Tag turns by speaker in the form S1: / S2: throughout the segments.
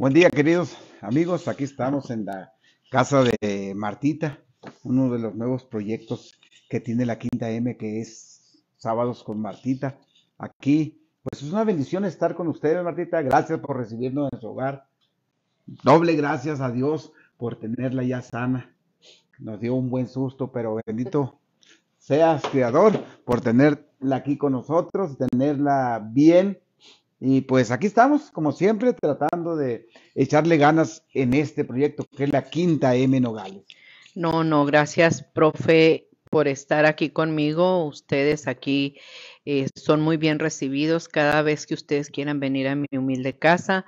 S1: Buen día, queridos amigos. Aquí estamos en la casa de Martita, uno de los nuevos proyectos que tiene la Quinta M, que es Sábados con Martita. Aquí, pues es una bendición estar con ustedes, Martita. Gracias por recibirnos en su hogar. Doble gracias a Dios por tenerla ya sana. Nos dio un buen susto, pero bendito seas, Creador, por tenerla aquí con nosotros, tenerla bien y pues aquí estamos, como siempre, tratando de echarle ganas en este proyecto que es la quinta M Nogales.
S2: No, no, gracias, profe, por estar aquí conmigo. Ustedes aquí eh, son muy bien recibidos cada vez que ustedes quieran venir a mi humilde casa.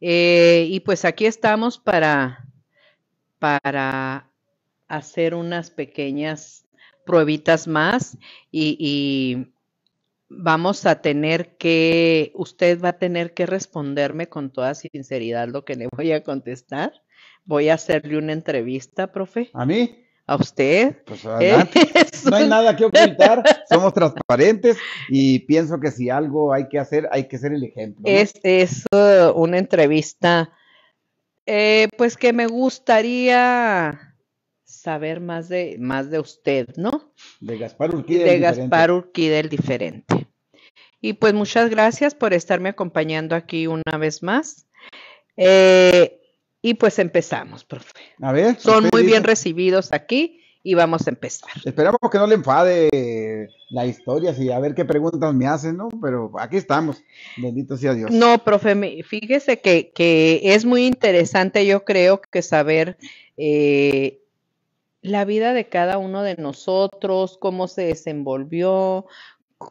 S2: Eh, y pues aquí estamos para, para hacer unas pequeñas pruebitas más y vamos a tener que, usted va a tener que responderme con toda sinceridad lo que le voy a contestar. Voy a hacerle una entrevista, profe. ¿A mí? ¿A usted?
S3: Pues adelante.
S2: No hay nada que
S1: ocultar, somos transparentes y pienso que si algo hay que hacer, hay que ser el ejemplo.
S2: Es, uh, una entrevista, eh, pues que me gustaría saber más de, más de usted, ¿no? De Gaspar Urquí De Gaspar diferente. Y pues muchas gracias por estarme acompañando aquí una vez más. Eh, y pues empezamos, profe. A ver. Son muy bien recibidos aquí y vamos a empezar. Esperamos que no le
S1: enfade la historia, y a ver qué preguntas me hacen, ¿no? Pero aquí estamos, bendito sea Dios.
S2: No, profe, fíjese que, es muy interesante, yo creo, que saber eh, la vida de cada uno de nosotros, cómo se desenvolvió,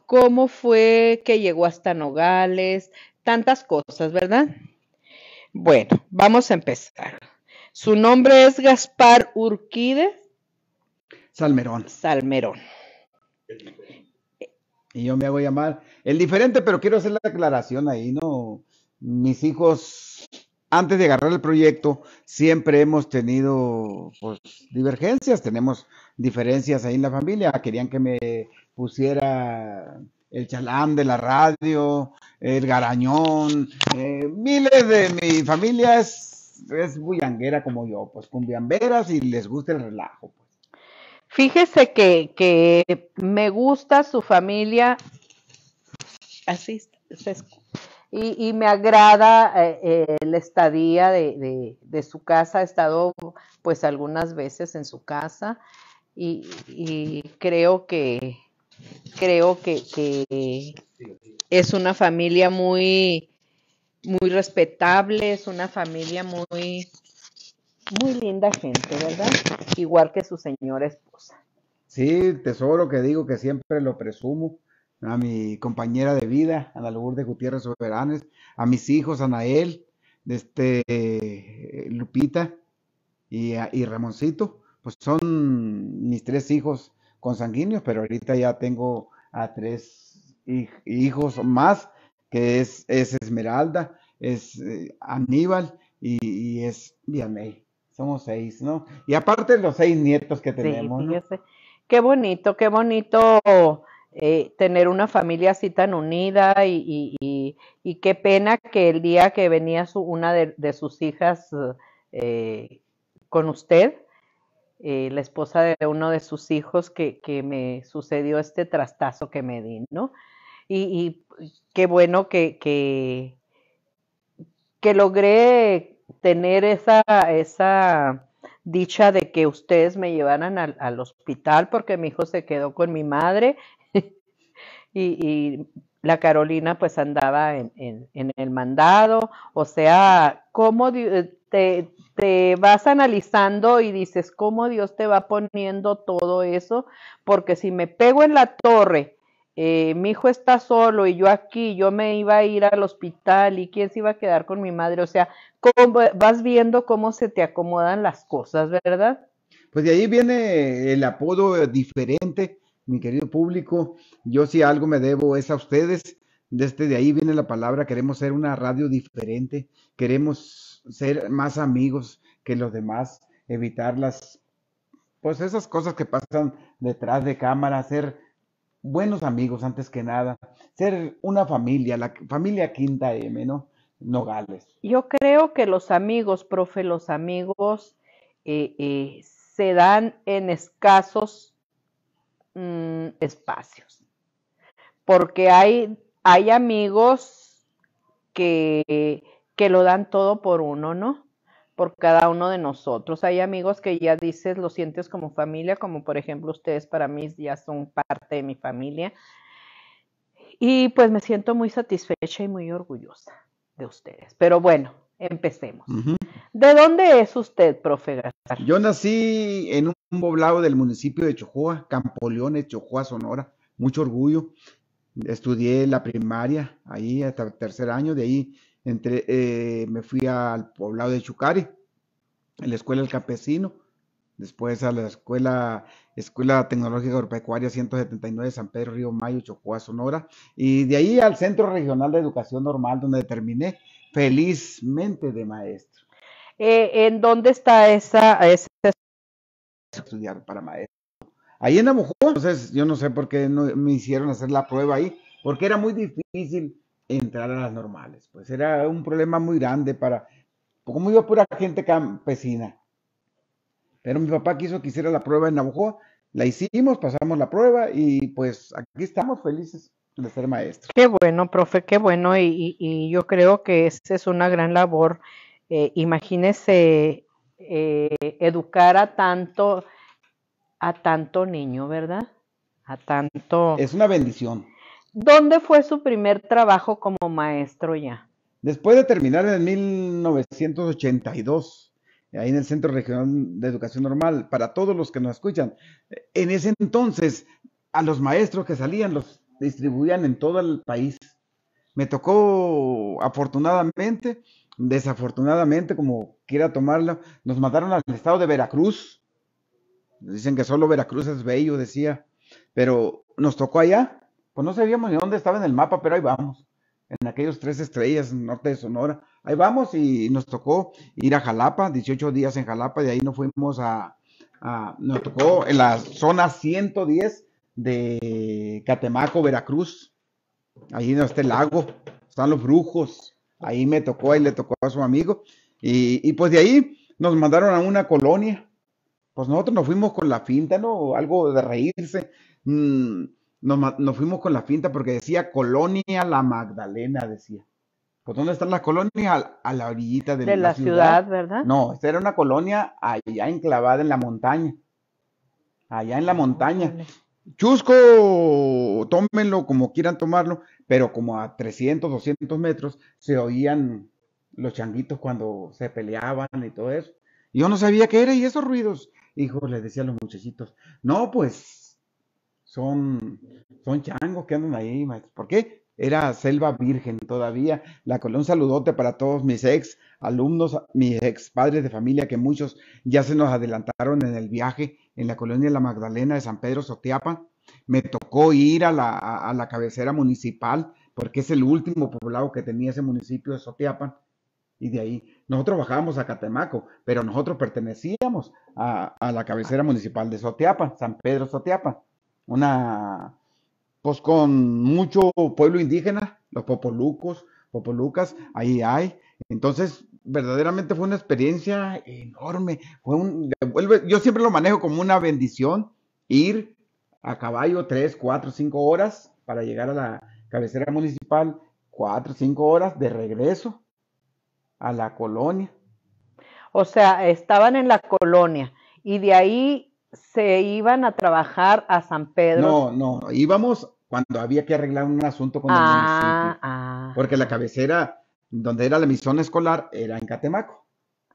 S2: cómo fue que llegó hasta Nogales, tantas cosas, ¿verdad? Bueno, vamos a empezar. Su nombre es Gaspar Urquide. Salmerón. Salmerón.
S1: Y yo me hago llamar el diferente, pero quiero hacer la aclaración ahí, ¿no? Mis hijos, antes de agarrar el proyecto, siempre hemos tenido pues, divergencias, tenemos diferencias ahí en la familia. Querían que me pusiera el chalán de la radio, el garañón, eh, miles de mi familia es, bullanguera como yo, pues cumbiamberas y les gusta el relajo. Pues.
S2: Fíjese que, me gusta su familia, así y, y, me agrada eh, eh, la estadía de, su casa, he estado pues algunas veces en su casa y creo que creo que, es una familia muy, muy respetable, es una familia muy, muy linda gente, ¿verdad? Igual que su señora esposa.
S1: Sí, tesoro que digo que siempre lo presumo, a mi compañera de vida, a la de Gutiérrez Soberanes, a mis hijos, Anael, este, Lupita y, y Ramoncito, pues son mis tres hijos consanguíneos, pero ahorita ya tengo a tres hijos más, que es, es Esmeralda, es eh, Aníbal y, y es Vianey. Somos seis, ¿no? Y aparte los seis nietos que tenemos.
S2: Sí, Qué bonito, qué bonito eh, tener una familia así tan unida y, y, qué pena que el día que venía su, una de, sus hijas eh, con usted, eh, la esposa de uno de sus hijos que, que, me sucedió este trastazo que me di, ¿no? Y, pues, qué bueno que, que, logré tener esa, esa dicha de que ustedes me llevaran al, hospital porque mi hijo se quedó con mi madre y, y la Carolina pues andaba en, en, en, el mandado, o sea, cómo eh, te, vas analizando y dices cómo Dios te va poniendo todo eso, porque si me pego en la torre, eh, mi hijo está solo y yo aquí, yo me iba a ir al hospital y quién se iba a quedar con mi madre, o sea, cómo, vas viendo cómo se te acomodan las cosas, ¿verdad?
S1: Pues de ahí viene el apodo diferente, mi querido público, yo si algo me debo es a ustedes, desde de ahí viene la palabra, queremos ser una radio diferente, queremos ser más amigos que los demás, evitar las, pues esas cosas que pasan detrás de cámara, ser buenos amigos antes que nada, ser una familia, la familia quinta M, ¿no? Nogales.
S2: Yo creo que los amigos, profe, los amigos eh, eh, se dan en escasos mm, espacios, porque hay, hay amigos que que lo dan todo por uno, ¿no? Por cada uno de nosotros. Hay amigos que ya dices, lo sientes como familia, como por ejemplo ustedes para mí ya son parte de mi familia. Y pues me siento muy satisfecha y muy orgullosa de ustedes. Pero bueno, empecemos. ¿De dónde es usted, profe
S1: Yo nací en un poblado del municipio de Chojoa, Campoleones, Chojoa, Sonora. Mucho orgullo. Estudié la primaria ahí hasta tercer año, de ahí entre, eh, me fui al poblado de Chucari, en la escuela del campesino, después a la escuela, escuela Tecnológica Agropecuaria 179 San Pedro Río Mayo, Chocoa, Sonora, y de ahí al Centro Regional de Educación Normal, donde terminé felizmente de maestro.
S2: Eh, ¿En dónde está esa,
S1: esa, estudiar para maestro? Ahí en Amujú. entonces yo no sé por qué no me hicieron hacer la prueba ahí, porque era muy difícil entrar a las normales. Pues era un problema muy grande para, como iba pura gente campesina. Pero mi papá quiso que hiciera la prueba en Navajo, la hicimos, pasamos la prueba y pues aquí estamos felices de ser maestros.
S2: Qué bueno, profe, qué bueno y, yo creo que esa es una gran labor. Eh, imagínese eh, educar a tanto, a tanto niño, ¿verdad? A
S1: tanto. Es una bendición.
S2: ¿Dónde fue su primer trabajo como maestro ya?
S1: Después de terminar en 1982, ahí en el Centro Regional de Educación Normal, para todos los que nos escuchan, en ese entonces a los maestros que salían los distribuían en todo el país. Me tocó afortunadamente, desafortunadamente, como quiera tomarla, nos mataron al estado de Veracruz. Dicen que solo Veracruz es bello, decía, pero nos tocó allá pues no sabíamos ni dónde estaba en el mapa, pero ahí vamos, en aquellos tres estrellas, norte de Sonora. Ahí vamos y nos tocó ir a Jalapa, 18 días en Jalapa, de ahí nos fuimos a, nos tocó en la zona 110 de Catemaco, Veracruz, ahí está el lago, están los brujos, ahí me tocó, ahí le tocó a su amigo, y, pues de ahí nos mandaron a una colonia, pues nosotros nos fuimos con la finta, ¿no? Algo de reírse. Mm, nos, fuimos con la finta porque decía Colonia La Magdalena, decía. ¿Por pues, dónde están la colonia? A, la orillita de, la, ciudad, ¿verdad? No, esta era una colonia allá enclavada en la montaña. Allá en la ah, montaña. Chusco, tómenlo como quieran tomarlo, pero como a 300, 200 metros se oían los changuitos cuando se peleaban y todo eso. Yo no sabía qué era y esos ruidos. Hijo, les decía a los muchachitos, no, pues son, changos que andan ahí, maestro. ¿Por qué? Era selva virgen todavía. La colonia, un saludote para todos mis ex alumnos, mis ex padres de familia, que muchos ya se nos adelantaron en el viaje en la colonia La Magdalena de San Pedro Sotiapa. Me tocó ir a la, cabecera municipal, porque es el último poblado que tenía ese municipio de Sotiapa y de ahí. Nosotros bajábamos a Catemaco, pero nosotros pertenecíamos a, a la cabecera municipal de Sotiapa, San Pedro Sotiapa una, pues con mucho pueblo indígena, los popolucos, popolucas, ahí hay. Entonces, verdaderamente fue una experiencia enorme. Fue un, yo siempre lo manejo como una bendición ir a caballo tres, cuatro, cinco horas para llegar a la cabecera municipal, cuatro, cinco horas de regreso
S2: a la colonia. O sea, estaban en la colonia y de ahí se iban a trabajar a San Pedro. No, no,
S1: íbamos cuando había que arreglar un asunto con el ah. ah. Porque la cabecera donde era la misión escolar era en Catemaco.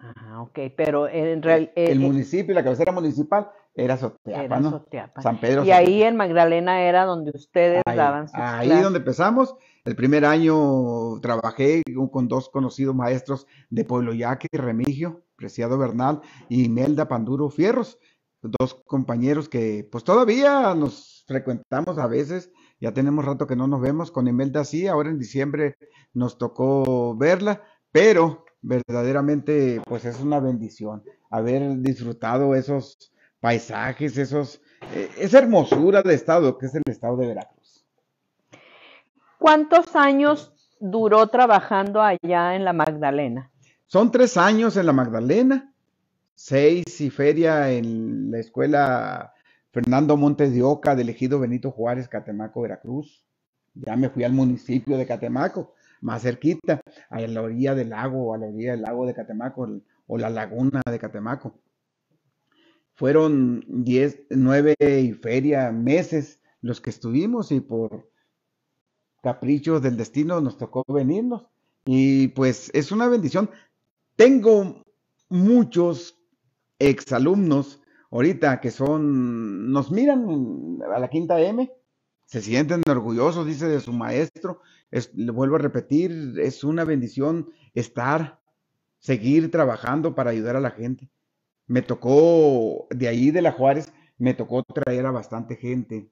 S2: Ah, ok, pero en realidad... El, eh, eh,
S1: municipio, la cabecera municipal era Soteapa, era ¿no? San Pedro. Y ahí
S2: en Magdalena era donde ustedes daban sus Ahí
S1: donde empezamos. El primer año trabajé con dos conocidos maestros de Pueblo Yaque, Remigio, Preciado Bernal y Melda Panduro Fierros dos compañeros que pues todavía nos frecuentamos a veces, ya tenemos rato que no nos vemos, con Emelda sí, ahora en diciembre nos tocó verla, pero verdaderamente pues es una bendición haber disfrutado esos paisajes, esos, e, esa hermosura de estado que es el estado de Veracruz.
S2: ¿Cuántos años duró trabajando allá en la Magdalena?
S1: Son tres años en la Magdalena seis y feria en la escuela Fernando Montes de Oca, del Elegido Benito Juárez, Catemaco, Veracruz. Ya me fui al municipio de Catemaco, más cerquita, a la orilla del lago, a la orilla del lago de Catemaco o la laguna de Catemaco. Fueron diez, nueve y feria meses los que estuvimos y por caprichos del destino nos tocó venirnos. Y pues es una bendición. Tengo muchos exalumnos ahorita que son, nos miran a la quinta M, se sienten orgullosos, dice, de su maestro. le vuelvo a repetir, es una bendición estar, seguir trabajando para ayudar a la gente. Me tocó, de ahí de la Juárez, me tocó traer a bastante gente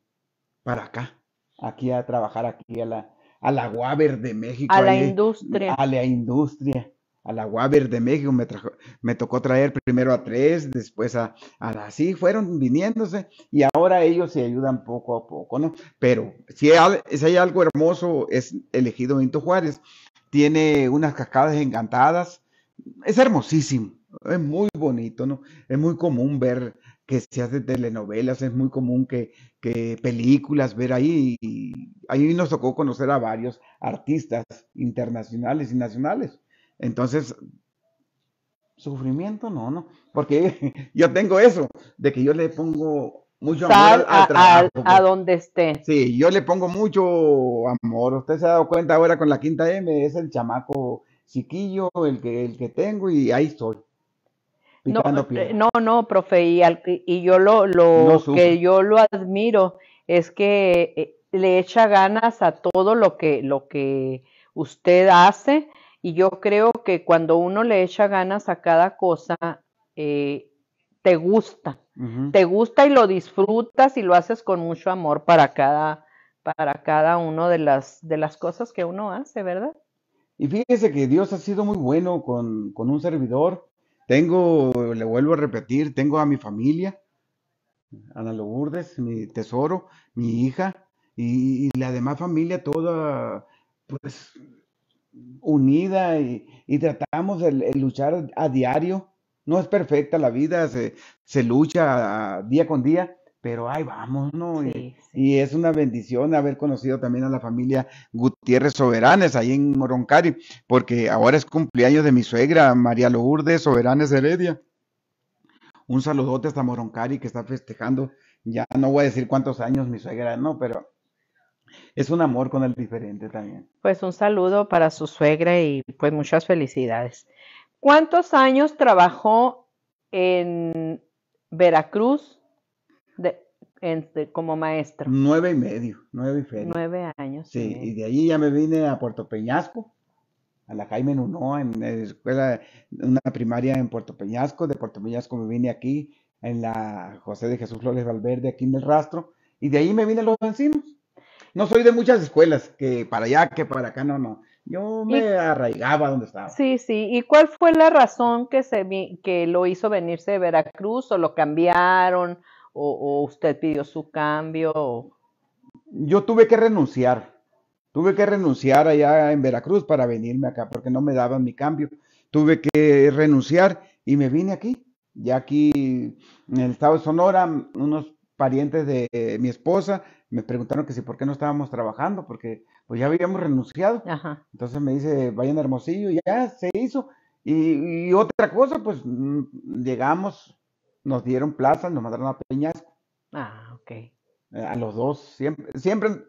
S1: para acá, aquí a trabajar, aquí a la, a la de México. A la industria. A la industria a la waber de México, me, me tocó traer primero a tres, después a, a así, fueron viniéndose y ahora ellos se ayudan poco a poco, ¿no? Pero si hay, algo hermoso, es elegido Vinto Juárez, tiene unas cascadas encantadas, es hermosísimo, es muy bonito, ¿no? Es muy común ver que se hace telenovelas, es muy común que, películas, ver ahí, y ahí nos tocó conocer a varios artistas internacionales y nacionales. Entonces, sufrimiento no, no, porque yo tengo eso, de que yo le pongo mucho amor al, A, pues.
S2: donde esté.
S1: Sí, yo le pongo mucho amor. Usted se ha dado cuenta ahora con la quinta M, es el chamaco chiquillo, el que, el que tengo y ahí estoy. No, eh, no,
S2: no, profe, y, al, y yo lo, que yo lo admiro es que eh, le echa ganas a todo lo que, lo que usted hace y yo creo que cuando uno le echa ganas a cada cosa, eh, te gusta, te gusta y lo disfrutas y lo haces con mucho amor para cada, para cada uno de las, de las cosas que uno hace, ¿verdad?
S1: Y fíjese que Dios ha sido muy bueno con, un servidor. Tengo, le vuelvo a repetir, tengo a mi familia, Ana Lourdes, mi tesoro, mi hija y, y la demás familia toda, pues unida y, tratamos de luchar a diario. No es perfecta la vida, se, lucha día con día, pero ahí vamos, ¿no? y, y, es una bendición haber conocido también a la familia Gutiérrez Soberanes ahí en Moroncari, porque ahora es cumpleaños de mi suegra, María Lourdes Soberanes Heredia. Un saludote hasta Moroncari que está festejando, ya no voy a decir cuántos años mi suegra, no, pero es un amor con el diferente también.
S2: Pues un saludo para su suegra y pues muchas felicidades. ¿Cuántos años trabajó en Veracruz de, como maestro? Nueve y
S1: medio, nueve y medio.
S2: Nueve años. Sí,
S1: y de allí ya me vine a Puerto Peñasco, a la Jaime Nuno, en escuela, una primaria en Puerto Peñasco. De Puerto Peñasco me vine aquí, en la José de Jesús Flores Valverde, aquí en el rastro. Y de ahí me vine a Los Encinos no soy de muchas escuelas, que para allá, que para acá, no, no.
S2: Yo me
S1: arraigaba donde estaba.
S2: Sí, sí. ¿Y cuál fue la razón que, se que lo hizo venirse de Veracruz o lo cambiaron o, usted pidió su cambio?
S1: Yo tuve que renunciar. Tuve que renunciar allá en Veracruz para venirme acá porque no me daban mi cambio. Tuve que renunciar y me vine aquí. Ya aquí en el estado de Sonora, unos parientes de eh, mi esposa, me preguntaron que si por qué no estábamos trabajando, porque pues ya habíamos renunciado. Entonces me dice, vayan Hermosillo, y ya se hizo. Y, otra cosa, pues mm, llegamos, nos dieron plaza, nos mandaron a peñas.
S2: Ah, ok. Eh,
S1: a los dos, siempre, siempre,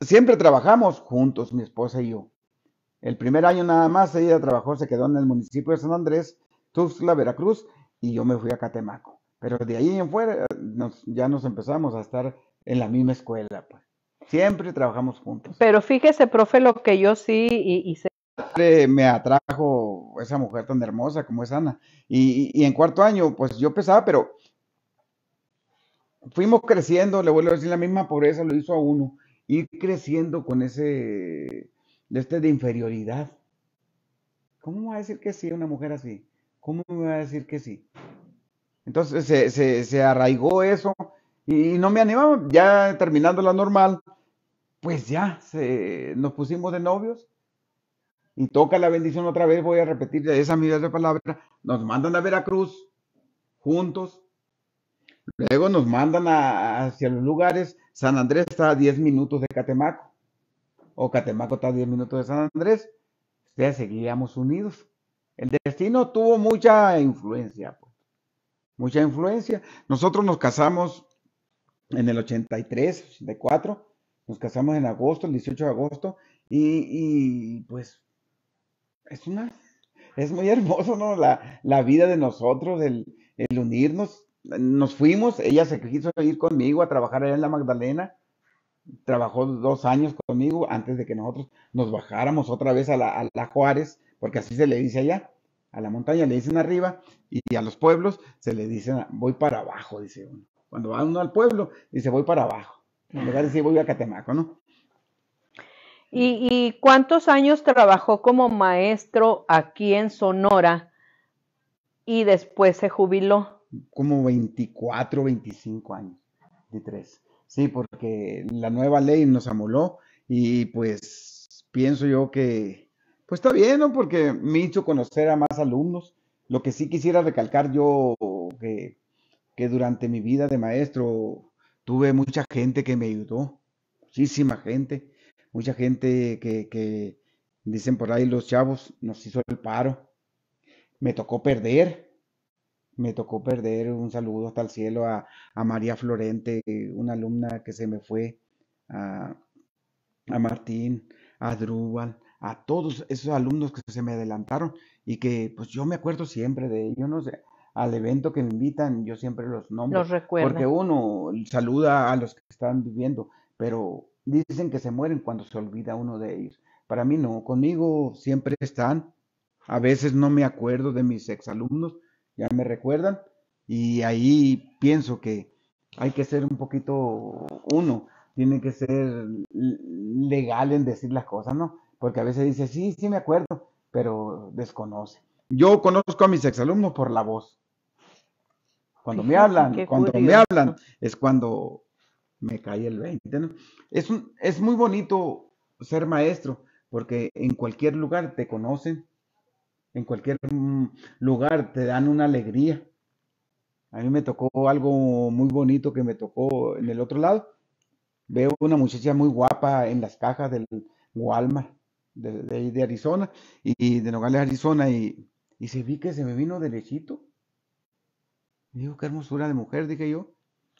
S1: siempre trabajamos juntos, mi esposa y yo. El primer año nada más ella trabajó, se quedó en el municipio de San Andrés, Tuxtla, Veracruz, y yo me fui a Catemaco. Pero de ahí en fuera ya nos empezamos a estar en la misma escuela, pues. Siempre trabajamos juntos.
S2: Pero fíjese, profe, lo que yo sí y, y
S1: Me atrajo esa mujer tan hermosa como es Ana. Y, en cuarto año, pues yo pesaba, pero fuimos creciendo, le vuelvo a decir, la misma pobreza lo hizo a uno, ir creciendo con ese, este de inferioridad. ¿Cómo va a decir que sí una mujer así? ¿Cómo me va a decir que sí? Entonces se, arraigó eso y, no me animaba. Ya terminando la normal, pues ya nos pusimos de novios y toca la bendición otra vez. Voy a repetir esa misma palabra. Nos mandan a Veracruz juntos. Luego nos mandan hacia los lugares. San Andrés está a 10 minutos de Catemaco. O Catemaco está a 10 minutos de San Andrés. Ya seguíamos unidos. El destino tuvo mucha influencia. Pues mucha influencia. Nosotros nos casamos en el 83, 84, nos casamos en agosto, el 18 de agosto, y, pues es una, es muy hermoso, ¿no? La, la vida de nosotros, el, el, unirnos. Nos fuimos, ella se quiso ir conmigo a trabajar allá en la Magdalena, trabajó dos años conmigo antes de que nosotros nos bajáramos otra vez a a la Juárez, porque así se le dice allá a la montaña le dicen arriba y a los pueblos se le dicen voy para abajo, dice uno. Cuando va uno al pueblo, dice voy para abajo. En lugar de decir voy a Catemaco, ¿no?
S2: ¿Y, cuántos años trabajó como maestro aquí en Sonora y después se jubiló?
S1: Como 24, 25 años, tres. Sí, porque la nueva ley nos amoló y pues pienso yo que pues está bien, ¿no? Porque me hizo conocer a más alumnos. Lo que sí quisiera recalcar yo, que, que durante mi vida de maestro tuve mucha gente que me ayudó, muchísima gente, mucha gente que, dicen por ahí los chavos, nos hizo el paro. Me tocó perder, me tocó perder un saludo hasta el cielo a, María Florente, una alumna que se me fue, a, a Martín, a Drúbal, a todos esos alumnos que se me adelantaron y que pues yo me acuerdo siempre de ellos, no sé, al evento que me invitan yo siempre los nombro. Los recuerdo. Porque uno saluda a los que están viviendo, pero dicen que se mueren cuando se olvida uno de ellos. Para mí no, conmigo siempre están. A veces no me acuerdo de mis ex alumnos ya me recuerdan y ahí pienso que hay que ser un poquito uno, tiene que ser legal en decir las cosas, ¿no? porque a veces dice, sí, sí me acuerdo, pero desconoce. Yo conozco a mis exalumnos por la voz. Cuando me hablan, cuando me hablan, es cuando me cae el 20. Es, un, es muy bonito ser maestro, porque en cualquier lugar te conocen, en cualquier mm, lugar te dan una alegría. A mí me tocó algo muy bonito que me tocó en el otro lado. Veo una muchacha muy guapa en las cajas del Walmart de, Arizona y, de Nogales, Arizona, y, se vi que se me vino derechito. Me dijo, qué hermosura de mujer, dije yo.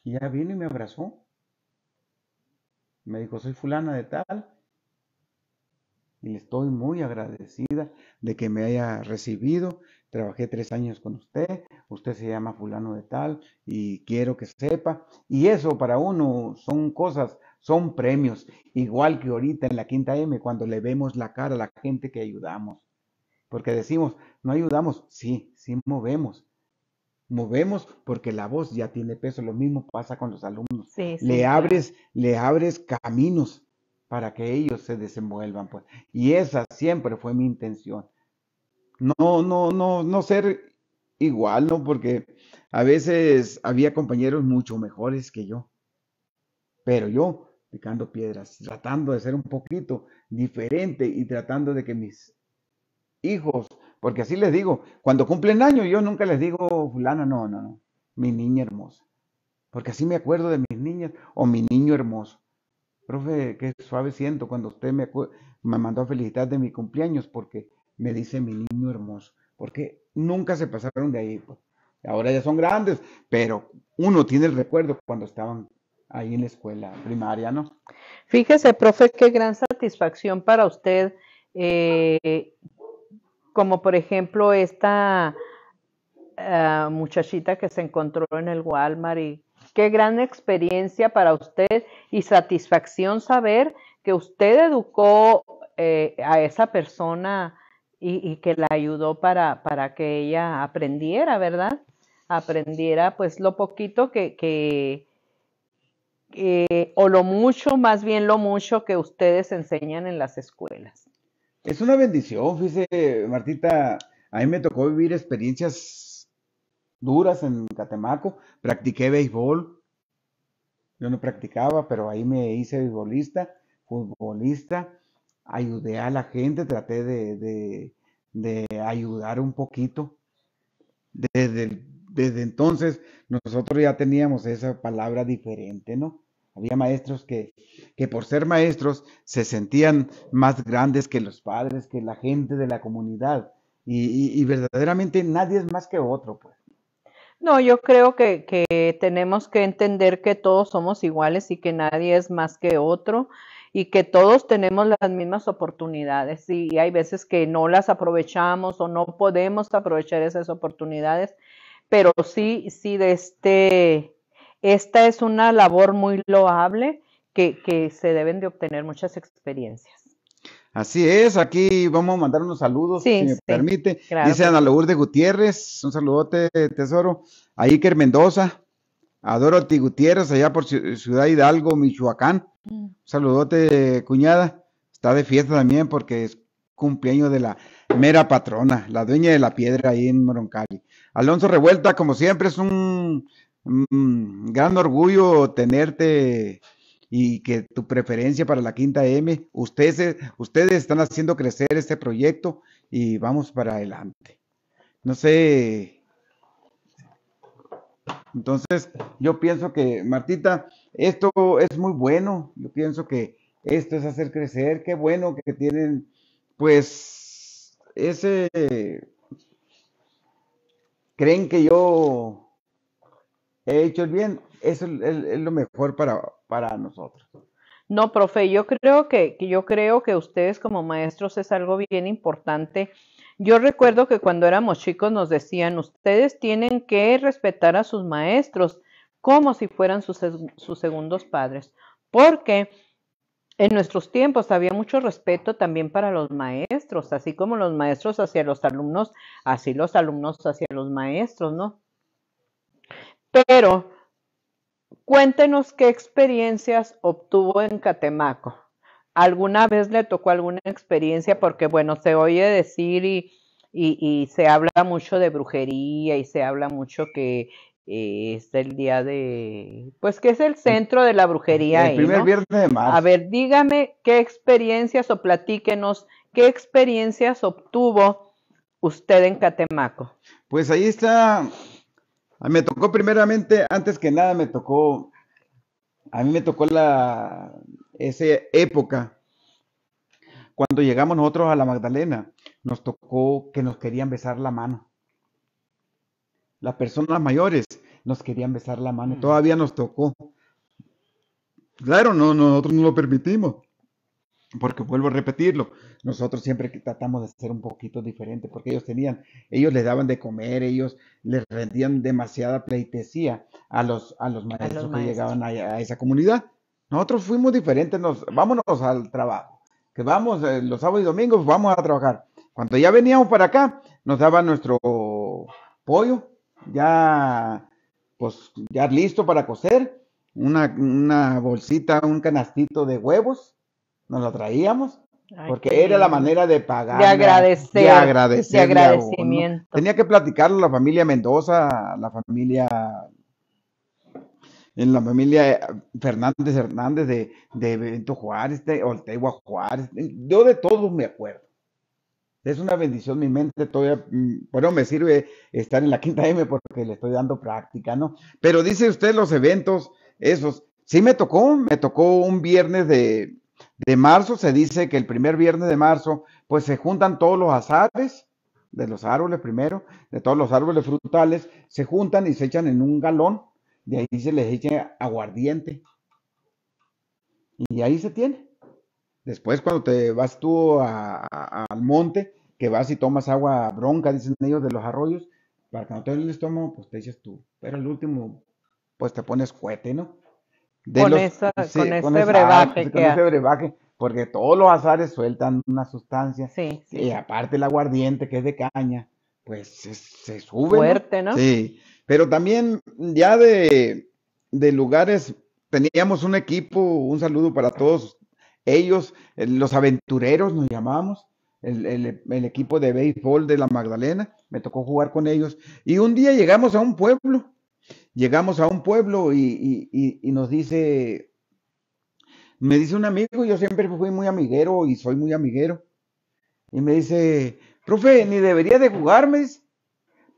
S1: Y ya vino y me abrazó. Me dijo, soy fulana de tal. Y le estoy muy agradecida de que me haya recibido. Trabajé tres años con usted. Usted se llama fulano de tal y quiero que sepa. Y eso para uno son cosas son premios, igual que ahorita en la quinta M, cuando le vemos la cara a la gente que ayudamos. Porque decimos, no ayudamos, sí, sí movemos. Movemos porque la voz ya tiene peso, lo mismo pasa con los alumnos. le abres, le abres caminos para que ellos se desenvuelvan, pues. Y esa siempre fue mi intención. No, no, no, no ser igual, ¿no? Porque a veces había compañeros mucho mejores que yo. Pero yo picando piedras, tratando de ser un poquito diferente y tratando de que mis hijos, porque así les digo, cuando cumplen años yo nunca les digo fulana, no, no, no, mi niña hermosa, porque así me acuerdo de mis niñas o mi niño hermoso. Profe, qué suave siento cuando usted me, mandó a felicitar de mi cumpleaños porque me dice mi niño hermoso, porque nunca se pasaron de ahí. Pues, ahora ya son grandes, pero uno tiene el recuerdo cuando estaban ahí en la escuela primaria, ¿no?
S2: Fíjese, profe, qué gran satisfacción para usted, eh, como por ejemplo esta ah, muchachita que se encontró en el Walmart y qué gran experiencia para usted y satisfacción saber que usted educó eh, a esa persona y, que la ayudó para, para, que ella aprendiera, ¿verdad? Aprendiera pues lo poquito que eh, o lo mucho, más bien lo mucho que ustedes enseñan en las escuelas.
S1: Es una bendición, fíjese, Martita, a mí me tocó vivir experiencias duras en Catemaco, practiqué béisbol, yo no practicaba, pero ahí me hice béisbolista futbolista, ayudé a la gente, traté de, de ayudar un poquito desde el desde entonces nosotros ya teníamos esa palabra diferente, ¿no? Había maestros que, que por ser maestros se sentían más grandes que los padres, que la gente de la comunidad. Y, verdaderamente nadie es más que otro, pues.
S2: No, yo creo que, tenemos que entender que todos somos iguales y que nadie es más que otro y que todos tenemos las mismas oportunidades y hay veces que no las aprovechamos o no podemos aprovechar esas oportunidades pero sí, sí, de este, esta es una labor muy loable que, se deben de obtener muchas experiencias.
S1: Así es, aquí vamos a mandar unos saludos, si me permite. Dice Ana Lourdes Gutiérrez, un saludote, tesoro. A Iker Mendoza, a Dorothy Gutiérrez, allá por Ciudad Hidalgo, Michoacán. Mm. Un saludote, cuñada. Está de fiesta también porque es cumpleaños de la mera patrona, la dueña de la piedra ahí en Moroncali. Alonso Revuelta, como siempre, es un, gran orgullo tenerte y que tu preferencia para la quinta M, ustedes, ustedes están haciendo crecer este proyecto y vamos para adelante. No sé. Entonces, yo pienso que, Martita, esto es muy bueno. Yo pienso que esto es hacer crecer. Qué bueno que tienen, pues, ese creen que yo he hecho el bien, eso es, lo mejor para, nosotros.
S2: No, profe, yo creo que, yo creo que ustedes como maestros es algo bien importante. Yo recuerdo que cuando éramos chicos nos decían, ustedes tienen que respetar a sus maestros como si fueran sus, sus segundos padres, porque en nuestros tiempos había mucho respeto también para los maestros, así como los maestros hacia los alumnos, así los alumnos hacia los maestros, ¿no? Pero cuéntenos qué experiencias obtuvo en Catemaco. ¿Alguna vez le tocó alguna experiencia? Porque bueno, se oye decir y, se habla mucho de brujería y se habla mucho que eh, es el día de, pues que es el centro de la brujería. El primer viernes de marzo. A ver, dígame qué experiencias o platíquenos, qué experiencias obtuvo usted en Catemaco.
S1: Pues ahí está, me tocó primeramente, antes que nada me tocó, a mí me tocó la, esa época. Cuando llegamos nosotros a la Magdalena, nos tocó que nos querían besar la mano las personas mayores nos querían besar la mano, mm. todavía nos tocó. Claro, no, nosotros no lo permitimos, porque vuelvo a repetirlo, nosotros siempre tratamos de ser un poquito diferente, porque ellos tenían, ellos les daban de comer, ellos les rendían demasiada pleitesía a los, a los maestros, que llegaban a, esa comunidad. Nosotros fuimos diferentes, nos, vámonos al trabajo, que vamos eh, los sábados y domingos, vamos a trabajar. Cuando ya veníamos para acá, nos daban nuestro pollo, ya, pues, ya listo para coser una, bolsita, un canastito de huevos, nos lo traíamos, porque era la manera de pagar. De agradecer. De agradecimiento. Tenía que platicarlo la familia Mendoza, la familia en la familia eh, Fernández Hernández de, de Juárez, de Oltegua Juárez, yo de todos me acuerdo es una bendición mi mente todavía, mm, bueno, me sirve estar en la quinta M porque le estoy dando práctica, ¿no? Pero dice usted los eventos, esos, sí me tocó, me tocó un viernes de, de marzo, se dice que el primer viernes de marzo, pues se juntan todos los azares de los árboles primero, de todos los árboles frutales, se juntan y se echan en un galón, de ahí se les echa aguardiente. Y ahí se tiene. Después cuando te vas tú al monte, que vas y tomas agua bronca, dicen ellos, de los arroyos, para que no te el estómago, pues te dices tú. Pero el último, pues te pones cuete, ¿no?
S2: con, esa, con, ese brebaje.
S1: con ese brebaje, porque todos los azares sueltan una sustancia. Sí, Y aparte el aguardiente, que es de caña, pues se, sube. Fuerte, ¿no? Sí. Pero también ya de, de lugares, teníamos un equipo, un saludo para todos ellos, eh, los aventureros nos llamamos, el, equipo de béisbol de la Magdalena, me tocó jugar con ellos. Y un día llegamos a un pueblo, llegamos a un pueblo y, nos dice, me dice un amigo, yo siempre fui muy amiguero y soy muy amiguero, y me dice, profe, ni debería de jugarme,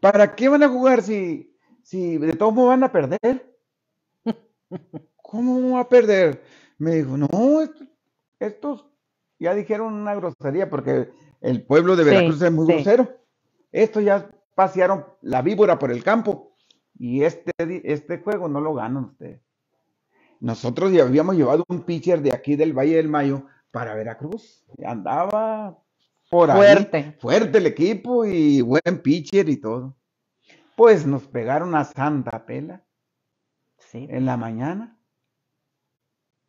S1: ¿para qué van a jugar si, si de todos modos van a perder? ¿Cómo va a perder? Me dijo, no, estos ya dijeron una grosería porque el pueblo de Veracruz es muy grosero. Estos ya pasearon la víbora por el campo y este, este juego no lo ganan ustedes. Nosotros ya habíamos llevado un pitcher de aquí del Valle del Mayo para Veracruz. Andaba por fuerte. fuerte el equipo y buen pitcher y todo. Pues nos pegaron a santa pela en la mañana.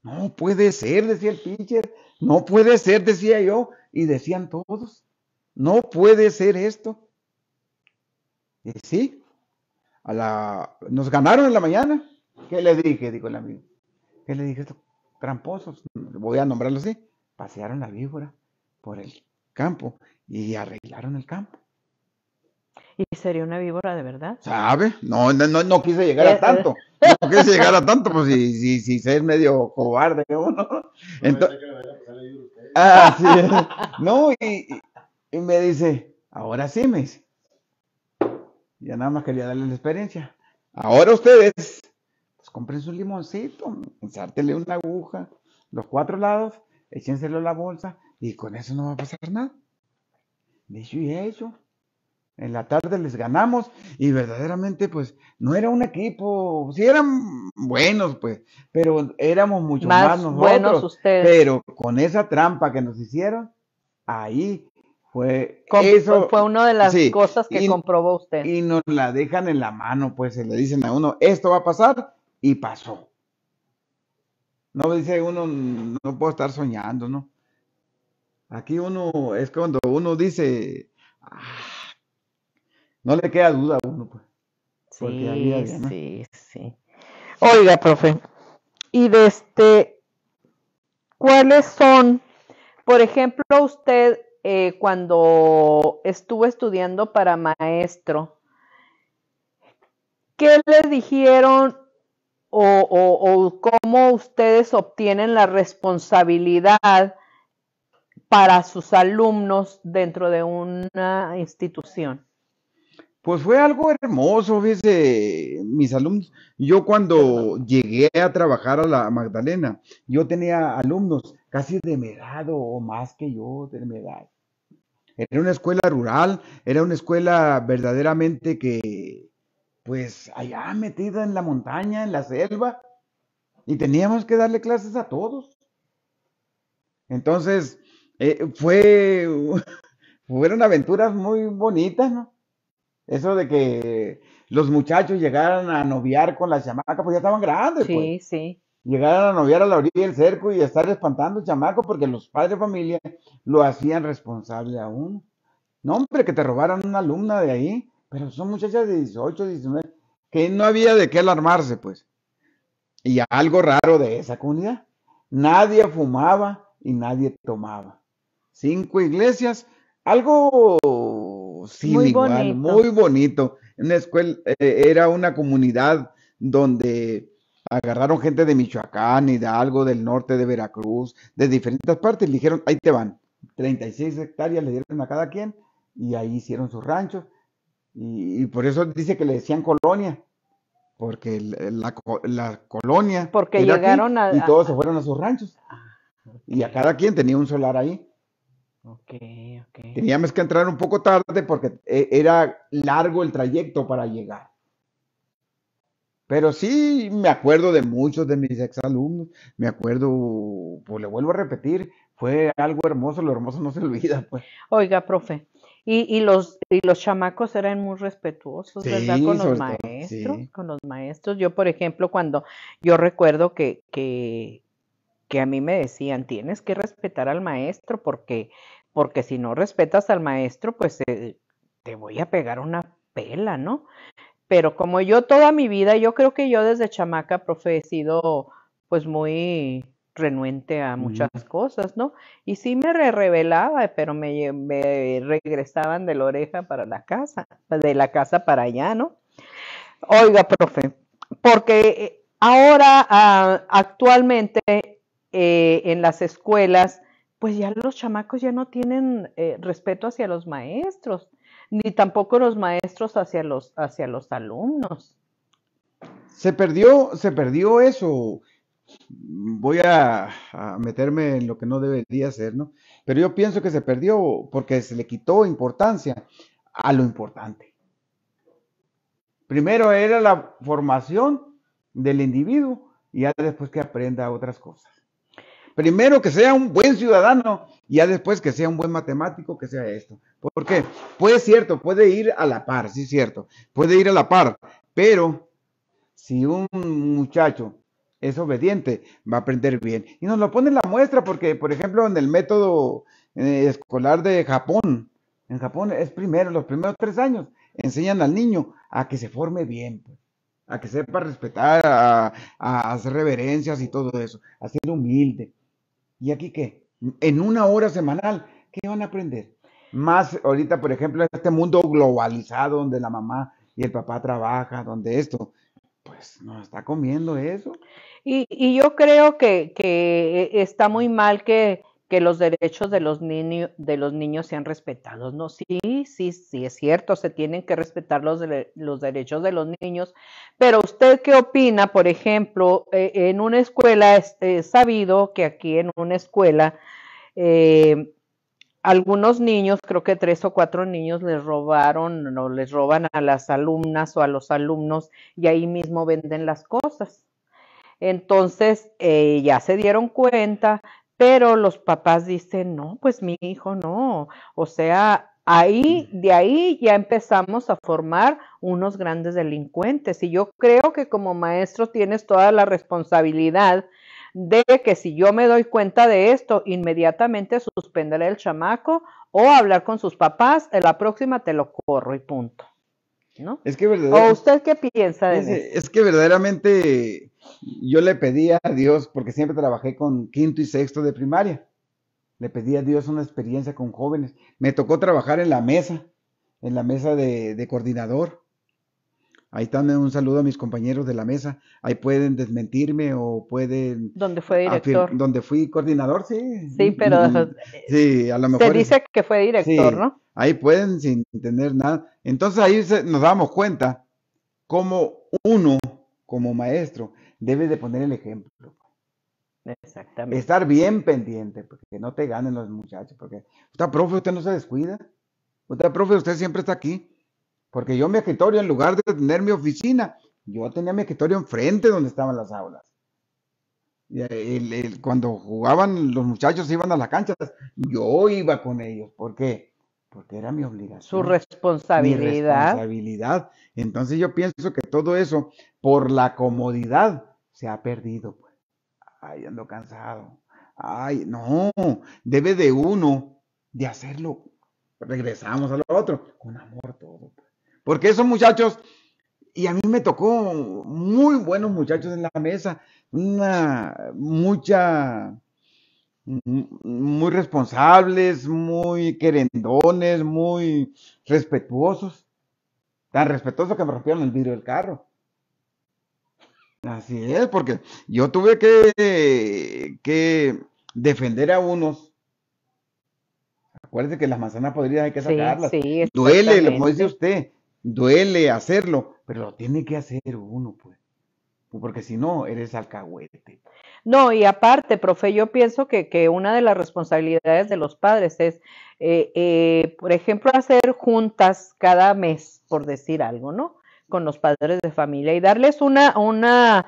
S1: No puede ser, decía el pitcher. No puede ser, decía yo. Y decían todos, no puede ser esto. Y sí, a la, nos ganaron en la mañana. ¿Qué le dije? Dijo el amigo. ¿Qué le dije? esto? tramposos, voy a nombrarlos así. Pasearon la víbora por el campo y
S2: arreglaron el campo y sería una víbora de verdad.
S1: ¿Sabe? No, no, no, quise llegar a tanto. No quise llegar a tanto, pues si, si, medio cobarde uno. Entonces, No, y, me dice, ahora sí, me Ya nada más quería darle la experiencia. Ahora ustedes, pues compren su limoncito, ensártenle una aguja, los cuatro lados, échenselo a la bolsa y con eso no va a pasar nada. Dicho y hecho en la tarde les ganamos y verdaderamente pues no era un equipo, sí eran buenos pues, pero éramos mucho más, más Buenos
S2: ustedes. Pero
S1: con esa trampa que nos hicieron, ahí fue eso fue una de las cosas que comprobó usted. Y nos la dejan en la mano, pues se le dicen a uno, esto va a pasar y pasó. No dice uno, no puedo estar soñando, ¿no? Aquí uno es cuando uno dice, ah,
S2: no le queda duda a uno, pues. Sí, sí, sí. Oiga, profe, y de este, ¿cuáles son, por ejemplo, usted eh, cuando estuvo estudiando para maestro, ¿qué le dijeron o, cómo ustedes obtienen la responsabilidad para sus alumnos dentro de una institución?
S1: Pues fue algo hermoso, ese mis alumnos. Yo cuando llegué a trabajar a la Magdalena, yo tenía alumnos casi de mi edad o más que yo de mi edad. Era una escuela rural, era una escuela verdaderamente que, pues, allá metida en la montaña, en la selva, y teníamos que darle clases a todos. Entonces, eh, fue, fueron aventuras muy bonitas, ¿no? Eso de que los muchachos llegaran a noviar con las chamacas, pues ya estaban grandes. Sí,
S2: pues. sí.
S1: Llegaran a noviar a la orilla del cerco y estar espantando chamaco porque los padres de familia lo hacían responsable aún No, hombre, que te robaran una alumna de ahí, pero son muchachas de 18, 19, que no había de qué alarmarse, pues. Y algo raro de esa comunidad. Nadie fumaba y nadie tomaba. Cinco iglesias, algo muy bonito. muy bonito. escuela, eh, era una comunidad donde agarraron gente de Michoacán, Hidalgo, del norte de Veracruz, de diferentes partes, y dijeron, ahí te van. 36 hectáreas le dieron a cada quien y ahí hicieron sus ranchos. Y, por eso dice que le decían colonia, porque la, colonia... Porque llegaron Y todos se fueron a sus ranchos. Ah, y a cada quien tenía un solar ahí.
S2: Ok, ok. Teníamos
S1: que entrar un poco tarde porque eh, era largo el trayecto para llegar. Pero sí me acuerdo de muchos de mis exalumnos, me acuerdo, pues le vuelvo a repetir, fue algo hermoso, lo hermoso no se olvida, pues.
S2: Oiga, profe, y, los, y los chamacos eran muy respetuosos, ¿verdad? Con los maestros, con los maestros. Yo, por ejemplo, cuando yo recuerdo que que a mí me decían, tienes que respetar al maestro porque, porque si no respetas al maestro, pues eh, te voy a pegar una pela, ¿no? Pero como yo toda mi vida, yo creo que yo desde chamaca, profe, he sido pues muy renuente a muchas cosas, ¿no? Y sí me rebelaba revelaba, pero me, regresaban de la oreja para la casa, de la casa para allá, ¿no? Oiga, profe, porque eh, ahora ah, actualmente eh, en las escuelas, pues ya los chamacos ya no tienen eh, respeto hacia los maestros, ni tampoco los maestros hacia los, hacia los alumnos.
S1: Se perdió, se perdió eso. Voy a, meterme en lo que no debería ser, ¿no? Pero yo pienso que se perdió porque se le quitó importancia a lo importante. Primero era la formación del individuo y ya después que aprenda otras cosas. Primero que sea un buen ciudadano y ya después que sea un buen matemático, que sea esto. porque qué? cierto, puede ir a la par, sí es cierto, puede ir a la par, pero si un muchacho es obediente, va a aprender bien. Y nos lo pone la muestra porque, por ejemplo, en el método eh, escolar de Japón, en Japón es primero, los primeros tres años, enseñan al niño a que se forme bien, pues, a que sepa respetar, a, a hacer reverencias y todo eso, a ser humilde. ¿Y aquí qué? En una hora semanal, ¿qué van a aprender? Más ahorita, por ejemplo, en este mundo globalizado donde la mamá y el papá trabajan, donde esto, pues nos está comiendo eso.
S2: Y, yo creo que está muy mal que, que los derechos de los, niños de los niños sean respetados. No, sí, sí, sí, es cierto, se tienen que respetar los, derechos de los niños, pero usted qué opina, por ejemplo, e-, en una escuela, es sabido que aquí en una escuela, eh, algunos niños, creo que tres o cuatro niños les robaron o les roban a las alumnas o a los alumnos y ahí mismo venden las cosas. Entonces eh, ya se dieron cuenta, pero los papás dicen, no, pues mi hijo no. O sea, ahí, mm. de ahí ya empezamos a formar unos grandes delincuentes. Y yo creo que como maestro tienes toda la responsabilidad de que si yo me doy cuenta de esto, inmediatamente suspenderé el chamaco o hablar con sus papás, En eh, la próxima te lo corro y punto.
S1: Es que ¿O usted
S2: qué piensa de
S1: es, que verdaderamente yo le pedí a Dios, porque siempre trabajé con quinto y sexto de primaria. Le pedí a Dios una experiencia con jóvenes. Me tocó trabajar en la mesa, en la mesa de, de coordinador. Ahí también eh, un saludo a mis compañeros de la mesa. Ahí pueden desmentirme o pueden...
S2: Donde fue director.
S1: Donde fui coordinador, sí. Sí, pero... Mm, mm, sí, a lo mejor... Se dice
S2: que fue director, ¿no?
S1: Ahí pueden sin entender nada. Entonces ahí nos damos cuenta cómo uno, como maestro, debe de poner el ejemplo. Exactamente. Estar bien pendiente, porque no te ganen los muchachos, porque usted, profe, usted no se descuida. Usted, profe, usted siempre está aquí. Porque yo mi escritorio, en lugar de tener mi oficina, yo tenía mi escritorio enfrente donde estaban las aulas. Eh, cuando jugaban, los muchachos iban a las canchas, yo iba con ellos. ¿Por qué? Porque era mi obligación. Su
S2: responsabilidad.
S1: Entonces yo pienso que todo eso, por la comodidad, se ha perdido. Pues. Ay, ando cansado. Ay, no, debe de uno de hacerlo. Regresamos a lo otro, con amor todo. Pues. Porque esos muchachos, y a mí me tocó muy buenos muchachos en la mesa, una mucha mm, muy responsables, muy querendones, muy respetuosos, tan respetuosos que me rompieron el vidrio del carro. Así es, porque yo tuve que, que defender a unos. Acuérdense que las manzanas podridas hay que sacarlas.
S2: Duele, como dice
S1: usted, duele hacerlo, pero lo tiene que hacer uno, pues. Porque si no, eres alcahuete.
S2: No, y aparte, profe, yo pienso que, una de las responsabilidades de los padres es, eh, eh, por ejemplo, hacer juntas cada mes, por decir algo, ¿no? Con los padres de familia y darles una, una,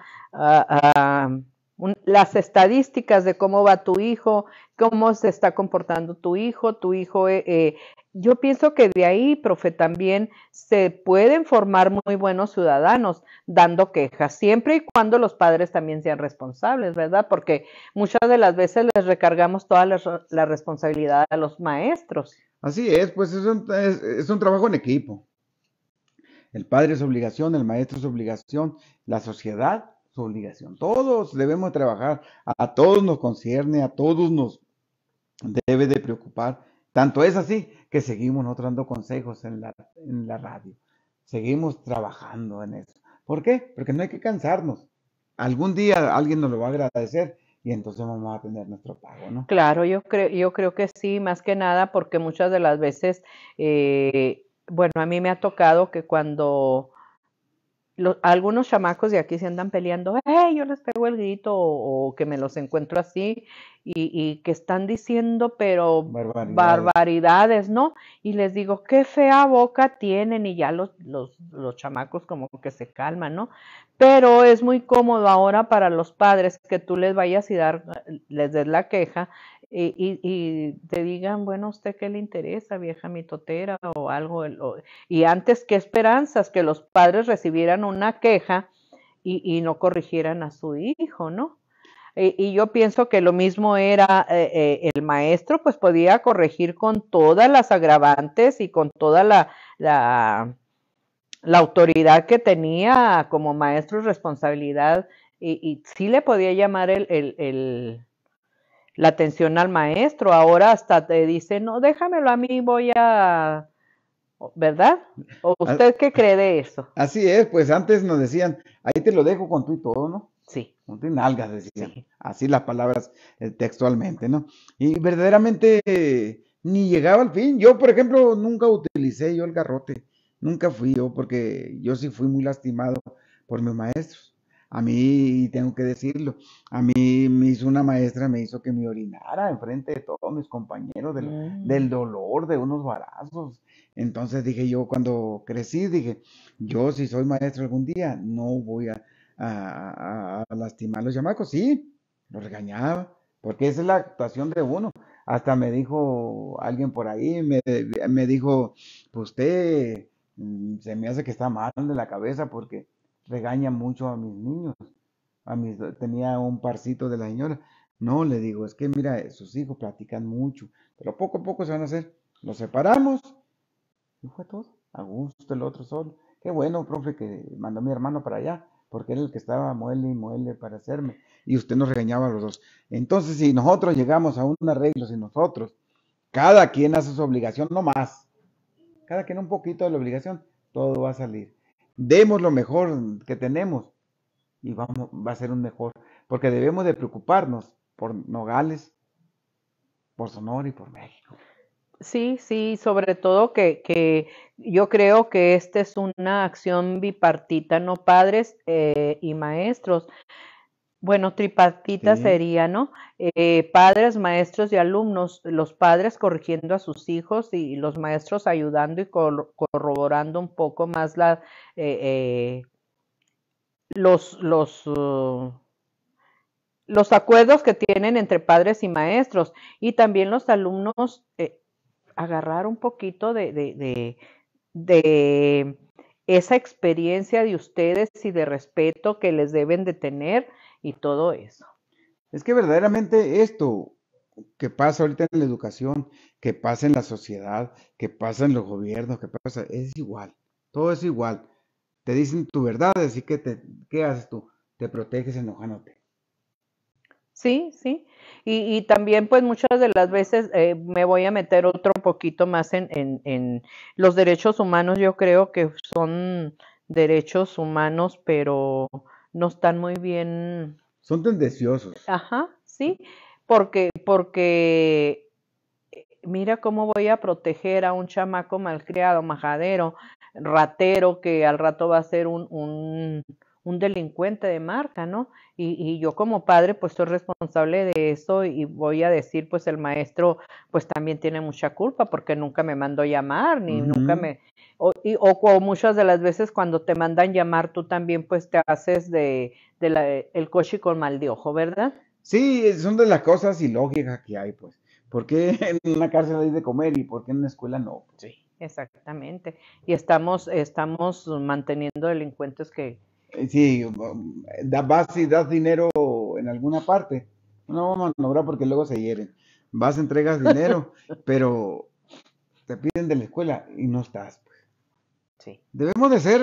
S2: las estadísticas de cómo va tu hijo, cómo se está comportando tu hijo, tu hijo eh, yo pienso que de ahí, profe, también se pueden formar muy buenos ciudadanos dando quejas, siempre y cuando los padres también sean responsables, ¿verdad? Porque muchas de las veces les recargamos toda la, responsabilidad a los maestros.
S1: Así es, pues es un, trabajo en equipo. El padre es obligación, el maestro es obligación, la sociedad es obligación. Todos debemos trabajar, a todos nos concierne, a todos nos debe de preocupar tanto es así que seguimos nosotros consejos en la, en la radio. Seguimos trabajando en eso. ¿Por qué? Porque no hay que cansarnos. Algún día alguien nos lo va a agradecer y entonces vamos a tener nuestro
S2: pago, ¿no? Claro, yo creo, yo creo que sí, más que nada porque muchas de las veces, eh, bueno, a mí me ha tocado que cuando algunos chamacos de aquí se andan peleando, yo les pego el grito o, que me los encuentro así y, que están diciendo pero barbaridades. ¿no? Y les digo, qué fea boca tienen y ya los, los, chamacos como que se calman, ¿no? Pero es muy cómodo ahora para los padres que tú les vayas y dar, les des la queja y, te digan, bueno, usted qué le interesa, vieja mitotera o algo? y antes, ¿qué esperanzas? Que los padres recibieran una queja y, no corrigieran a su hijo, ¿no? Eh, y, yo pienso que lo mismo era eh, eh, el maestro, pues podía corregir con todas las agravantes y con toda la, la, la autoridad que tenía como maestro responsabilidad y, sí le podía llamar el la atención al maestro. Ahora hasta te dice, no, déjamelo a mí, voy a... ¿Verdad? ¿O ah, ¿Usted qué ah, cree de eso?
S1: Así es, pues antes nos decían, ahí te lo dejo con tú y todo, ¿no? Sí. Con tu nalgas, decían. Así las palabras eh, textualmente, ¿no? Y verdaderamente ni llegaba al fin. Yo, por ejemplo, nunca utilicé yo el garrote. Nunca fui yo, porque yo sí fui muy lastimado por mis maestros. A mí, tengo que decirlo, a mí me hizo una maestra, me hizo que me orinara enfrente de todos mis compañeros, mm. del, dolor de unos varazos. Entonces dije yo, cuando crecí, dije, yo si soy maestro algún día, no voy a, a, lastimar los chamacos. Sí, los regañaba, porque esa es la actuación de uno hasta me dijo alguien por ahí, me, me, dijo, pues usted mm, se me hace que está mal de la cabeza porque regaña mucho a mis niños. A mis, tenía un parcito de la señora. No, le digo, es que mira, sus hijos platican mucho, pero poco a poco se van a hacer. Los separamos. Y fue todo. A gusto el otro solo. Qué bueno, profe, que mandó mi hermano para allá, porque era el que estaba muele y muele para hacerme. Y usted nos regañaba a los dos. Entonces, si nosotros llegamos a un arreglo, si nosotros, cada quien hace su obligación, no más. Cada quien un poquito de la obligación, todo va a salir demos lo mejor que tenemos y vamos, va a ser un mejor, porque debemos de preocuparnos por Nogales, por Sonora y por México.
S2: Sí, sí, sobre todo que, que yo creo que esta es una acción bipartita, ¿no? Padres eh, y maestros. Bueno, tripartita sería, ¿no? Eh, padres, maestros y alumnos, los padres corrigiendo a sus hijos y los maestros ayudando y corroborando un poco más la, eh, eh, los, los, uh, los acuerdos que tienen entre padres y maestros y también los alumnos agarrar un poquito de, de, de, de esa experiencia de ustedes y de respeto que les deben de tener y todo eso.
S1: Es que verdaderamente esto que pasa ahorita en la educación, que pasa en la sociedad, que pasa en los gobiernos, que pasa, es igual, todo es igual. Te dicen tu verdad, así que te, ¿qué haces tú? Te proteges enojándote.
S2: Sí, sí. Y, también, pues muchas de las veces eh, me voy a meter otro poquito más en, en, los derechos humanos. Yo creo que son derechos humanos, pero no están muy bien.
S1: Son tendenciosos.
S2: Ajá, sí, porque, porque eh, mira cómo voy a proteger a un chamaco malcriado, majadero, ratero, que al rato va a ser un, un un delincuente de marca, ¿no? Y, yo como padre pues soy responsable de eso y voy a decir pues el maestro pues también tiene mucha culpa porque nunca me mandó llamar ni nunca me o, y, o, muchas de las veces cuando te mandan llamar tú también pues te haces de, de el coche con mal de ojo, ¿verdad?
S1: Sí, son de las cosas ilógicas que hay pues. ¿Por qué en una cárcel hay de comer y por qué en una escuela no? Pues sí.
S2: Exactamente. Y estamos, estamos manteniendo delincuentes que,
S1: eh, sí, vas y das dinero en alguna parte. No vamos a nombrar porque luego se hieren. Vas, entregas dinero, pero te piden de la escuela y no estás. Pues. Sí. Debemos de ser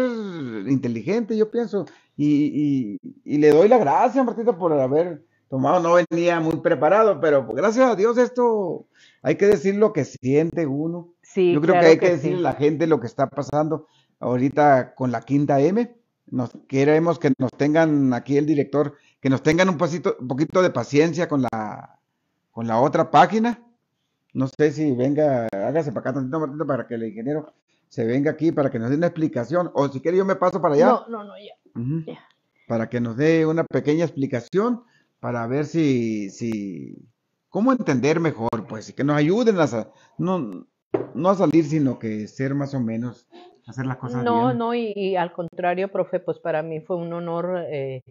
S1: inteligentes, yo pienso. Y, le doy la gracia, Martita, por haber tomado. No venía muy preparado, pero gracias a Dios esto hay que decir lo que siente uno. Sí, yo creo que hay que, decirle decir a la gente lo que está pasando ahorita con la quinta M nos queremos que nos tengan aquí el director, que nos tengan un, pasito, poquito de paciencia con la, con la otra página. No sé si venga, hágase para acá tantito, para que el ingeniero se venga aquí para que nos dé una explicación. O si quiere, yo me paso para allá. No, no, no, ya. Para que nos dé una pequeña explicación para ver si, si, cómo entender mejor, pues, y que nos ayuden a, no, no a salir, sino que ser más o menos hacer no,
S2: No, y, al contrario, profe, pues para mí fue un honor. Eh,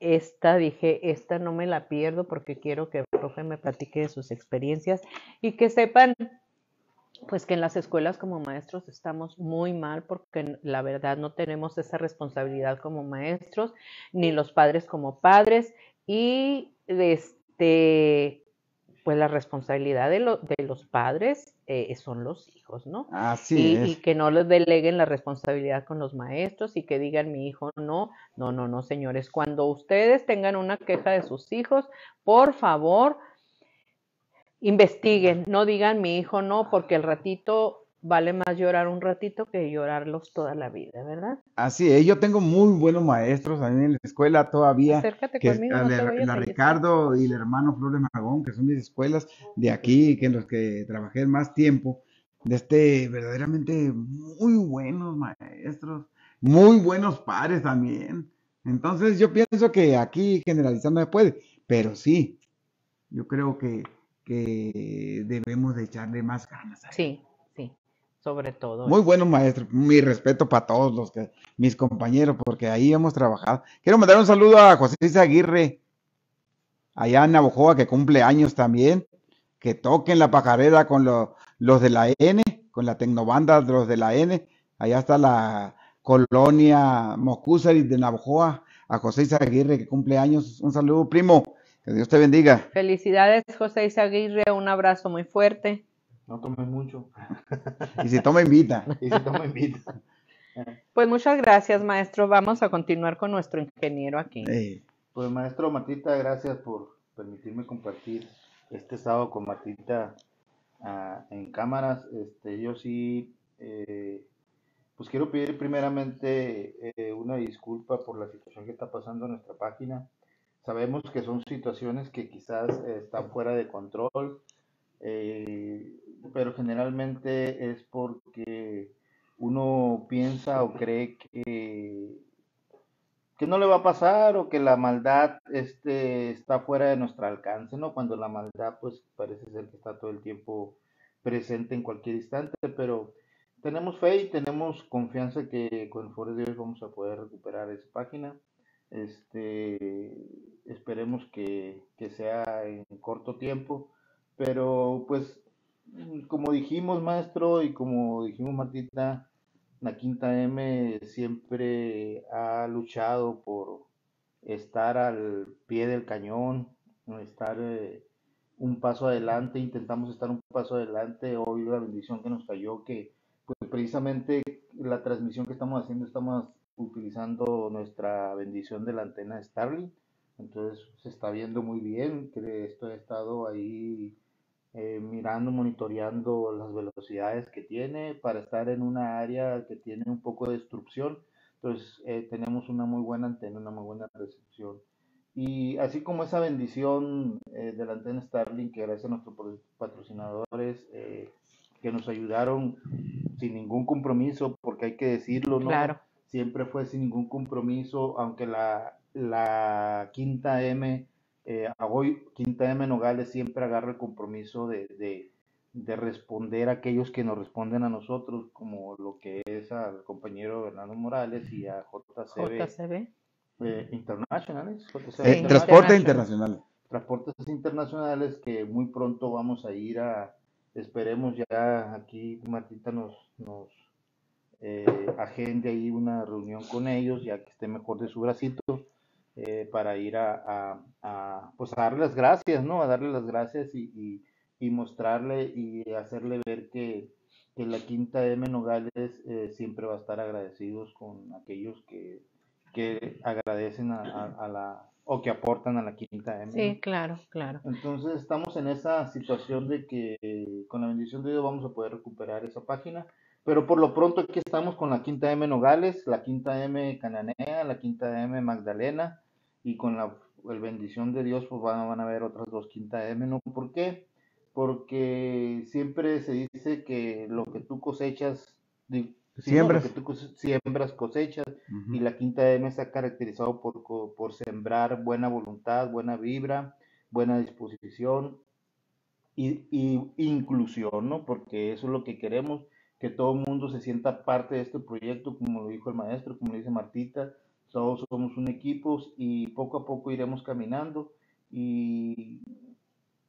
S2: esta dije, esta no me la pierdo porque quiero que el profe me platique de sus experiencias y que sepan pues que en las escuelas como maestros estamos muy mal porque la verdad no tenemos esa responsabilidad como maestros ni los padres como padres y este pues la responsabilidad de, de los padres eh, eh, son los hijos, ¿no? Así y, y que no les deleguen la responsabilidad con los maestros y que digan mi hijo no, no, no, no, señores. Cuando ustedes tengan una queja de sus hijos, por favor, investiguen, no digan mi hijo no, porque el ratito vale más llorar un ratito que llorarlos toda la vida, ¿verdad?
S1: Así es, yo tengo muy buenos maestros ahí en la escuela todavía. Acércate conmigo, la, Ricardo y el hermano Flores Magón, que son mis escuelas de aquí, que en los que trabajé más tiempo, de este verdaderamente muy buenos maestros, muy buenos padres también. Entonces yo pienso que aquí generalizando se puede, pero sí, yo creo que, debemos de echarle más ganas.
S2: A sí, sobre todo. Muy
S1: bueno maestro, mi respeto para todos los que, mis compañeros, porque ahí hemos trabajado. Quiero mandar un saludo a José Isaguirre Aguirre, allá en Navajoa que cumple años también, que toquen la pajarera con los de la N, con la tecnobanda de los de la N, allá está la colonia Mocúzaris de Navojoa, a José Isaguirre que cumple años, un saludo primo, que Dios te bendiga.
S2: Felicidades José Isaguirre un abrazo muy fuerte.
S1: No tomé mucho. y si toma, invita. y si toma, invita.
S2: Pues muchas gracias, maestro. Vamos a continuar con nuestro
S3: ingeniero aquí. Pues maestro Matita, gracias por permitirme compartir este sábado con Matita ah, en cámaras. Este, yo sí, eh, pues quiero pedir primeramente eh, una disculpa por la situación que está pasando en nuestra página. Sabemos que son situaciones que quizás eh, están fuera de control pero generalmente es porque uno piensa o cree que, que no le va a pasar o que la maldad este, está fuera de nuestro alcance, ¿no? Cuando la maldad pues parece ser que está todo el tiempo presente en cualquier instante, pero tenemos fe y tenemos confianza que con el favor de Dios vamos a poder recuperar esa página. Este, esperemos que, que sea en corto tiempo, pero pues como dijimos, maestro, y como dijimos, Martita, la Quinta M siempre ha luchado por estar al pie del cañón, estar eh, un paso adelante, intentamos estar un paso adelante, hoy la bendición que nos cayó, que pues, precisamente la transmisión que estamos haciendo, estamos utilizando nuestra bendición de la antena Starlink, entonces se está viendo muy bien, que esto ha estado ahí eh, mirando, monitoreando las velocidades que tiene para estar en una área que tiene un poco de destrucción. Entonces pues, eh, tenemos una muy buena antena, una muy buena recepción. Y así como esa bendición eh, de la antena Starlink, que gracias a nuestros patrocinadores eh, que nos ayudaron sin ningún compromiso, porque hay que decirlo, ¿no? Claro. Siempre fue sin ningún compromiso, aunque la, la quinta M eh, hago Quinta de Menogales siempre agarro el compromiso de, responder a aquellos que nos responden a nosotros, como lo que es al compañero Hernando Morales y a JCB, JCB. Eh, internacionales, Transportes
S1: internacionales. Eh,
S3: Transportes internacionales que muy pronto vamos a ir a, esperemos ya aquí Martita nos, nos eh, agende ahí una reunión con ellos, ya que esté mejor de su bracito eh, para ir a, a, pues a darle las gracias, ¿no? A darle las gracias y, y, mostrarle y hacerle ver que, la quinta M Nogales eh, siempre va a estar agradecidos con aquellos que, agradecen a, a, la o que aportan a la quinta M. Sí, claro, claro. Entonces estamos en esa situación de que con la bendición de Dios vamos a poder recuperar esa página, pero por lo pronto aquí estamos con la quinta M Nogales, la quinta M Cananea, la quinta M Magdalena, y con la bendición de Dios pues van, van a haber otras dos Quinta M, ¿no? ¿Por qué? Porque siempre se dice que lo que tú cosechas, siembras. lo que tú siembras cosechas y la quinta M está caracterizado por, por sembrar buena voluntad, buena vibra, buena disposición y, y, inclusión, ¿no? Porque eso es lo que queremos, que todo el mundo se sienta parte de este proyecto, como lo dijo el maestro, como lo dice Martita, todos somos un equipo y poco a poco iremos caminando y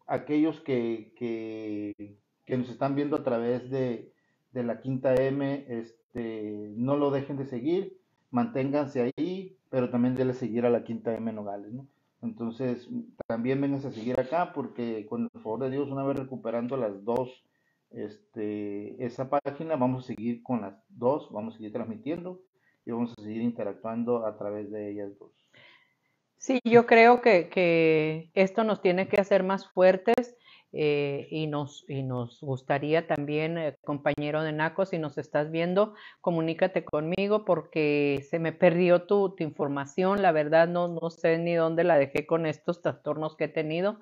S3: aquellos que, nos están viendo a través de, la quinta M, este, no lo dejen de seguir, manténganse ahí, pero también déle seguir a la quinta M Nogales, Entonces, también vengan a seguir acá porque con el favor de Dios, una vez recuperando las dos, este, esa página, vamos a seguir con las dos, vamos a seguir transmitiendo y vamos a seguir interactuando a través de ellas dos.
S2: Sí, yo creo que, esto nos tiene que hacer más fuertes eh, y, nos, y nos gustaría también, eh, compañero de Naco, si nos estás viendo, comunícate conmigo porque se me perdió tu, información, la verdad no, no sé ni dónde la dejé con estos trastornos que he tenido.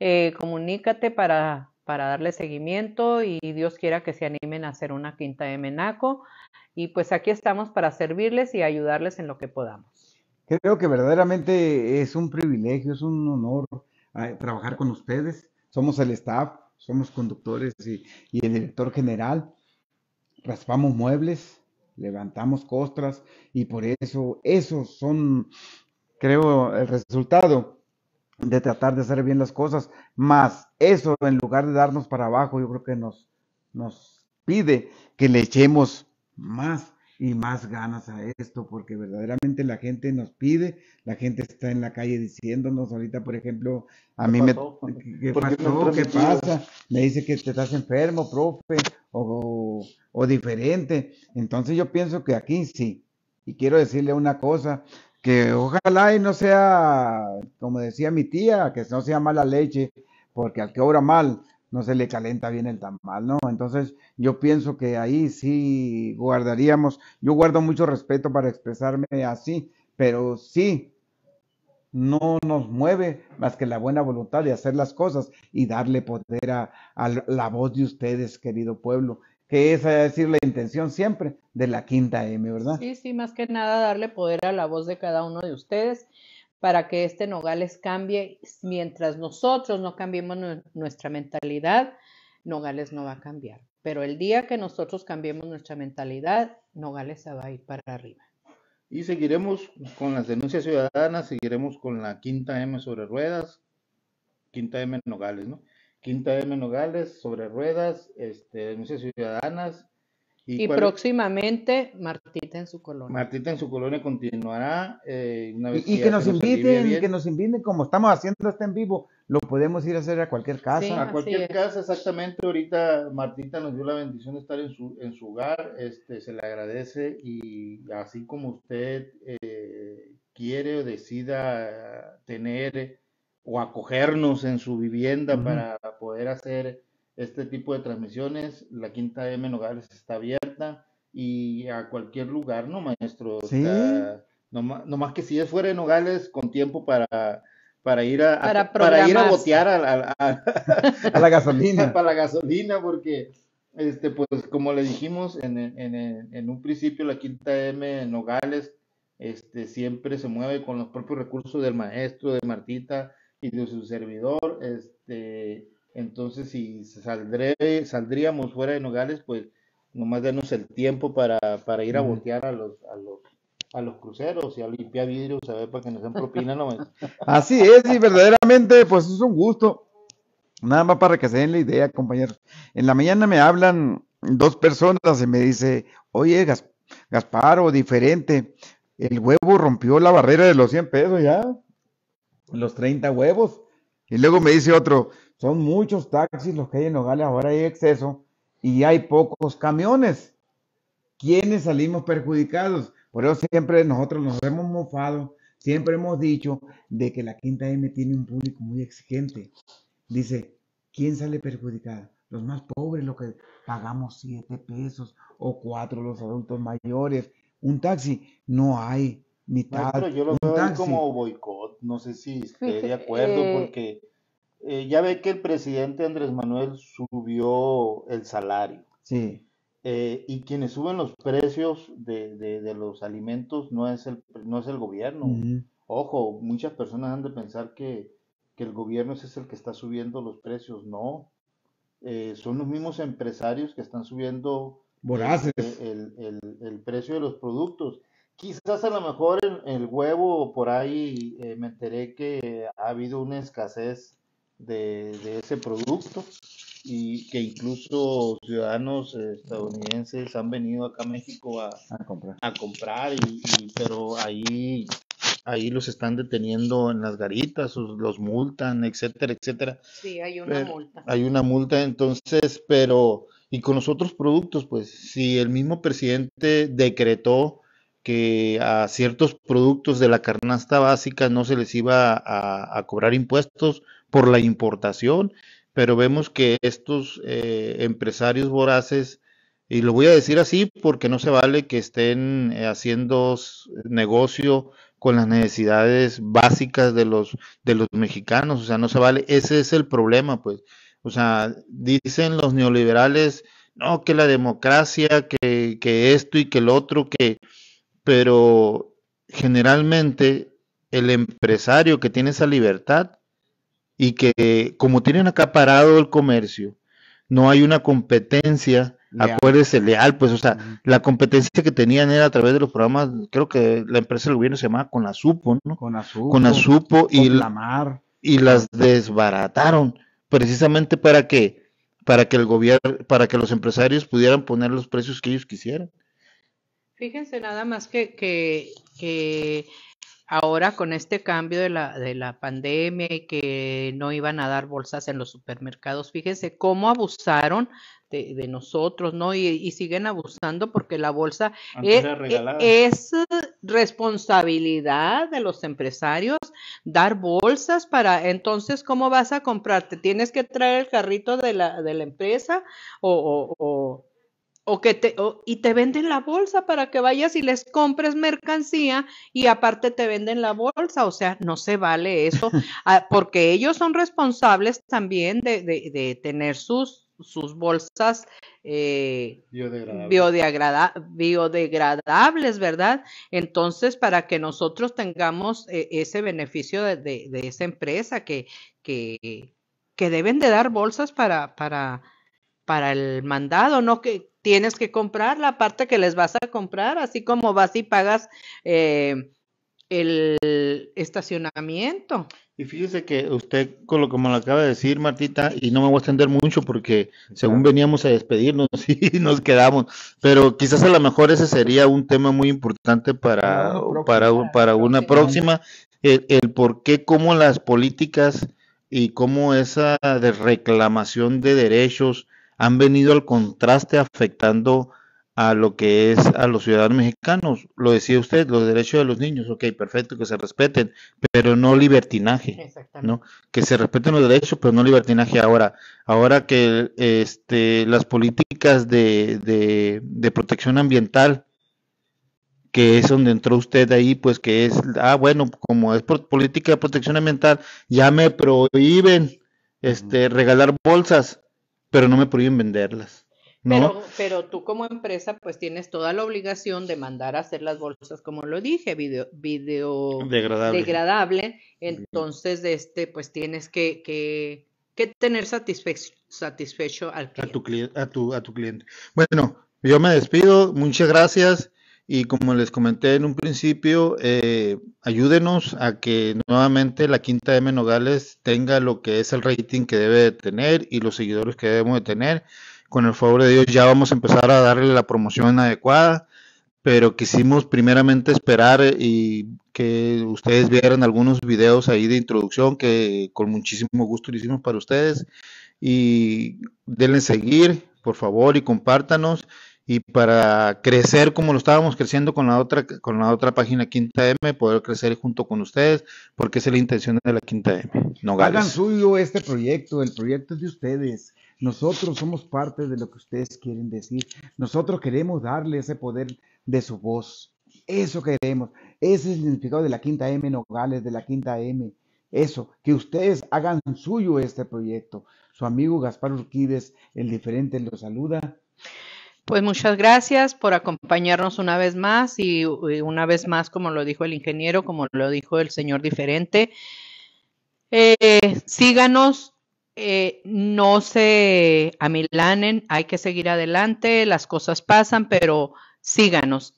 S2: Eh, comunícate para, para darle seguimiento y Dios quiera que se animen a hacer una quinta de Menaco y pues aquí estamos para servirles y ayudarles en lo que podamos.
S1: Creo que verdaderamente es un privilegio, es un honor eh, trabajar con ustedes. Somos el staff, somos conductores y, y el director general. Raspamos muebles, levantamos costras y por eso esos son, creo, el resultado de tratar de hacer bien las cosas, más eso en lugar de darnos para abajo, yo creo que nos, nos pide que le echemos más y más ganas a esto, porque verdaderamente la gente nos pide, la gente está en la calle diciéndonos, ahorita por ejemplo, a mí me... ¿Qué pasó? ¿Qué pasa? Me dice que te estás enfermo, profe, o, o diferente. Entonces yo pienso que aquí sí. Y quiero decirle una cosa, que ojalá y no sea, como decía mi tía, que no sea mala leche, porque al que obra mal, no se le calenta bien el tamal, ¿no? Entonces yo pienso que ahí sí guardaríamos, yo guardo mucho respeto para expresarme así, pero sí, no nos mueve más que la buena voluntad de hacer las cosas y darle poder a, la voz de ustedes, querido pueblo, que esa es decir la intención siempre de la quinta M, ¿verdad? Sí,
S2: sí, más que nada darle poder a la voz de cada uno de ustedes para que este Nogales cambie. Mientras nosotros no cambiemos nuestra mentalidad, Nogales no va a cambiar. Pero el día que nosotros cambiemos nuestra mentalidad, Nogales se va a ir para arriba.
S3: Y seguiremos con las denuncias ciudadanas, seguiremos con la quinta M sobre ruedas, quinta M Nogales, ¿no? Quinta M Nogales sobre ruedas, este, denuncias ciudadanas, y,
S2: próximamente Martita en su colonia.
S3: Martita en su colonia continuará. Eh, y, que, nos inviten, que
S1: nos inviten, como estamos haciendo este en vivo, lo podemos ir a hacer a cualquier casa. a cualquier
S3: casa, exactamente. Ahorita Martita nos dio la bendición de estar en su, en su hogar, este, se le agradece y así como usted eh, quiere o decida tener o acogernos en su vivienda para poder hacer este tipo de transmisiones. La quinta M Nogales está abierta y a cualquier lugar, ¿no, maestro? ¿Sí? más nomás, que si es fuera de Nogales, con tiempo para, para ir a, para, ir a botear a, la gasolina. para la gasolina, porque este, pues como le dijimos en, un principio, la quinta M Nogales este, siempre se mueve con los propios recursos del maestro, de Martita y de su servidor. Este, entonces, si saldré, saldríamos fuera de Nogales, pues nomás denos el tiempo para, ir a voltear a los, a los, a los cruceros y a limpiar vidrio. a para que nos den propina.
S1: Así es, y verdaderamente, pues es un gusto. Nada más para que se den la idea, compañeros. En la mañana me hablan dos personas y me dice, oye, Gas Gasparo, diferente, el huevo rompió la barrera de los 100 pesos ya, los 30 huevos. Y luego me dice otro, son muchos taxis los que hay en Nogales, ahora hay exceso y hay pocos camiones. ¿Quiénes salimos perjudicados? Por eso siempre nosotros nos hemos mofado, siempre hemos dicho de que la Quinta M tiene un público muy exigente. Dice, ¿quién sale perjudicado? Los más pobres, los que pagamos siete pesos o cuatro, los adultos mayores. Un taxi, no hay mitad. yo lo veo como
S3: boicot, no sé si estoy de acuerdo eh, porque eh, ya ve que el presidente Andrés Manuel subió el salario. Sí. Eh, y quienes suben los precios de, los alimentos no es el, no es el gobierno. Ojo, muchas personas han de pensar que, el gobierno es el que está subiendo los precios. No, eh, son los mismos empresarios que están subiendo
S1: este,
S3: El, precio de los productos. Quizás a lo mejor en el huevo por ahí me enteré que ha habido una escasez de, ese producto y que incluso ciudadanos eh, estadounidenses han venido acá a México a, comprar, a comprar y, pero ahí, ahí los están deteniendo en las garitas, los multan, etcétera, etcétera. Sí, hay una multa. Hay una multa, entonces, pero, y con los otros productos, pues, si el mismo presidente decretó que a ciertos productos de la carnasta básica no se les iba a, a cobrar impuestos, por la importación, pero vemos que estos eh, empresarios voraces, y lo voy a decir así porque no se vale que estén eh, haciendo negocio con las necesidades básicas de los, de los mexicanos, o sea, no se vale, ese es el problema, pues, o sea, dicen los neoliberales, no, que la democracia, que, que esto y que el otro, que, pero generalmente el empresario que tiene esa libertad y que como tienen acaparado el comercio, no hay una competencia, acuérdese, leal, pues, o sea, la competencia que tenían era a través de los programas, creo que la empresa del gobierno se llamaba supo ¿no? Con Conasupo y, con la mar. y las desbarataron precisamente para que para que el gobierno, para que los empresarios pudieran poner los precios que ellos quisieran.
S2: Fíjense nada más que, que, que Ahora con este cambio de la, de la pandemia y que no iban a dar bolsas en los supermercados, fíjense cómo abusaron de, de nosotros, ¿no? Y, siguen abusando porque la bolsa e, es, responsabilidad de los empresarios dar bolsas para, entonces, ¿cómo vas a comprarte? ¿Tienes que traer el carrito de la, de la empresa o, o o que te, y te venden la bolsa para que vayas y les compres mercancía y aparte te venden la bolsa. O sea, no se vale eso, ah, porque ellos son responsables también de, de, tener sus, sus bolsas eh, biodegradables, ¿verdad? Entonces, para que nosotros tengamos eh, ese beneficio de, de, de esa empresa que, que, que, deben de dar bolsas para, para, para el mandado, ¿no? Que, tienes que comprar la parte que les vas a comprar, así como vas y pagas eh, el estacionamiento.
S3: Y fíjese que usted, con lo como lo acaba de decir, Martita, y no me voy a extender mucho porque según veníamos a despedirnos y nos quedamos, pero quizás a lo mejor ese sería un tema muy importante para, para, para, una próxima, el, por qué, cómo las políticas y cómo esa de reclamación de derechos han venido al contraste afectando a lo que es a los ciudadanos mexicanos. Lo decía usted, los derechos de los niños, ok, perfecto, que se respeten, pero no libertinaje, ¿no? Que se respeten los derechos, pero no libertinaje ahora. Ahora que este, las políticas de, de, protección ambiental, que es donde entró usted ahí, pues que es, ah, bueno, como es por política de protección ambiental, ya me prohíben este, regalar bolsas pero no me prohíben venderlas. ¿no?
S2: Pero, tú como empresa pues tienes toda la obligación de mandar a hacer las bolsas, como lo dije, video, video
S3: degradable.
S2: Entonces, de este, pues tienes que, que, tener satisfecho, satisfecho al
S3: cliente. a, tu, a tu cliente. Bueno, yo me despido. Muchas gracias. Y como les comenté en un principio, eh, ayúdenos a que nuevamente la quinta M Nogales tenga lo que es el rating que debe de tener y los seguidores que debemos de tener. Con el favor de Dios ya vamos a empezar a darle la promoción adecuada, pero quisimos primeramente esperar eh, y que ustedes vieran algunos videos ahí de introducción que con muchísimo gusto lo hicimos para ustedes. Y denle seguir, por favor, y compártanos y para crecer como lo estábamos creciendo con la otra, con la otra página Quinta M, poder crecer junto con ustedes, porque esa es la intención de la Quinta M. Nogales. Hagan
S1: suyo este proyecto, el proyecto es de ustedes. Nosotros somos parte de lo que ustedes quieren decir. Nosotros queremos darle ese poder de su voz. Eso queremos. Ese es el significado de la Quinta M Nogales, de la Quinta M. Eso, que ustedes hagan suyo este proyecto. Su amigo Gaspar Urquídez, el diferente, lo saluda.
S2: Pues muchas gracias por acompañarnos una vez más y una vez más, como lo dijo el ingeniero, como lo dijo el señor diferente, eh, síganos, eh, no se amilanen, hay que seguir adelante, las cosas pasan, pero síganos,